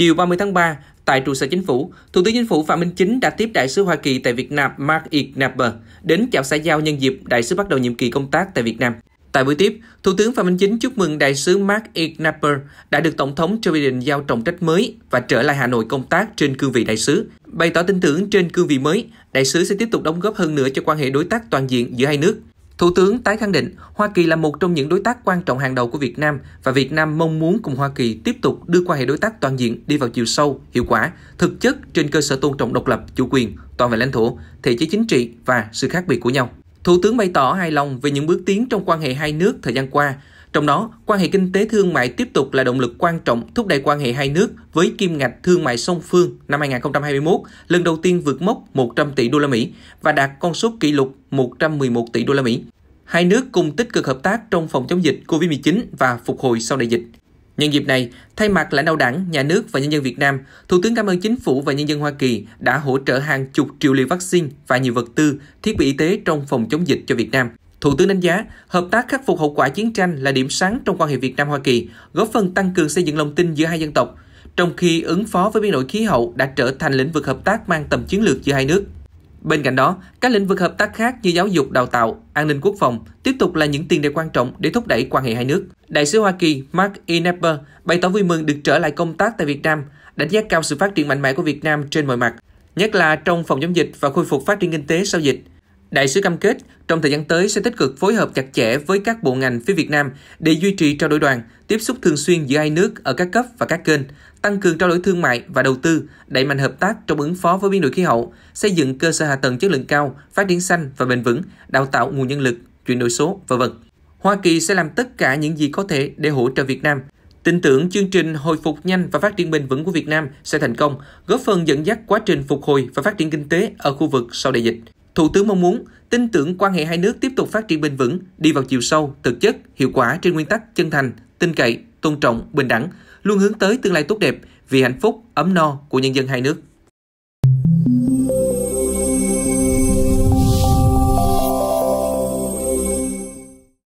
Chiều 30 tháng 3, tại trụ sở chính phủ, Thủ tướng Chính phủ Phạm Minh Chính đã tiếp đại sứ Hoa Kỳ tại Việt Nam Mark e Knapper đến chào xã giao nhân dịp đại sứ bắt đầu nhiệm kỳ công tác tại Việt Nam. Tại buổi tiếp, Thủ tướng Phạm Minh Chính chúc mừng đại sứ Mark e Knapper đã được Tổng thống Joe Biden giao trọng trách mới và trở lại Hà Nội công tác trên cương vị đại sứ. Bày tỏ tin tưởng trên cương vị mới, đại sứ sẽ tiếp tục đóng góp hơn nữa cho quan hệ đối tác toàn diện giữa hai nước, Thủ tướng tái khẳng định Hoa Kỳ là một trong những đối tác quan trọng hàng đầu của Việt Nam và Việt Nam mong muốn cùng Hoa Kỳ tiếp tục đưa quan hệ đối tác toàn diện đi vào chiều sâu, hiệu quả, thực chất trên cơ sở tôn trọng độc lập, chủ quyền, toàn vẹn lãnh thổ, thể chế chính trị và sự khác biệt của nhau. Thủ tướng bày tỏ hài lòng về những bước tiến trong quan hệ hai nước thời gian qua, trong đó, quan hệ kinh tế thương mại tiếp tục là động lực quan trọng thúc đẩy quan hệ hai nước với kim ngạch thương mại song phương năm 2021 lần đầu tiên vượt mốc 100 tỷ đô la Mỹ và đạt con số kỷ lục 111 tỷ đô la Mỹ. Hai nước cùng tích cực hợp tác trong phòng chống dịch COVID-19 và phục hồi sau đại dịch. Nhân dịp này, thay mặt lãnh đạo đảng, nhà nước và nhân dân Việt Nam, Thủ tướng cảm ơn chính phủ và nhân dân Hoa Kỳ đã hỗ trợ hàng chục triệu liều vaccine và nhiều vật tư, thiết bị y tế trong phòng chống dịch cho Việt Nam. Thủ tướng đánh giá, hợp tác khắc phục hậu quả chiến tranh là điểm sáng trong quan hệ Việt Nam-Hoa Kỳ, góp phần tăng cường xây dựng lòng tin giữa hai dân tộc, trong khi ứng phó với biến đổi khí hậu đã trở thành lĩnh vực hợp tác mang tầm chiến lược giữa hai nước. Bên cạnh đó, các lĩnh vực hợp tác khác như giáo dục, đào tạo, an ninh quốc phòng tiếp tục là những tiền đề quan trọng để thúc đẩy quan hệ hai nước. Đại sứ Hoa Kỳ Mark Knapper bày tỏ vui mừng được trở lại công tác tại Việt Nam, đánh giá cao sự phát triển mạnh mẽ của Việt Nam trên mọi mặt, nhất là trong phòng chống dịch và khôi phục phát triển kinh tế sau dịch. Đại sứ cam kết trong thời gian tới sẽ tích cực phối hợp chặt chẽ với các bộ ngành phía Việt Nam để duy trì trao đổi đoàn, tiếp xúc thường xuyên giữa hai nước ở các cấp và các kênh, tăng cường trao đổi thương mại và đầu tư, đẩy mạnh hợp tác trong ứng phó với biến đổi khí hậu, xây dựng cơ sở hạ tầng chất lượng cao, phát triển xanh và bền vững, đào tạo nguồn nhân lực, chuyển đổi số, v.v. Hoa Kỳ sẽ làm tất cả những gì có thể để hỗ trợ Việt Nam. Tin tưởng chương trình hồi phục nhanh và phát triển bền vững của Việt Nam sẽ thành công, góp phần dẫn dắt quá trình phục hồi và phát triển kinh tế ở khu vực sau đại dịch. Thủ tướng mong muốn tin tưởng quan hệ hai nước tiếp tục phát triển bền vững, đi vào chiều sâu, thực chất, hiệu quả trên nguyên tắc chân thành, tin cậy, tôn trọng, bình đẳng, luôn hướng tới tương lai tốt đẹp vì hạnh phúc, ấm no của nhân dân hai nước.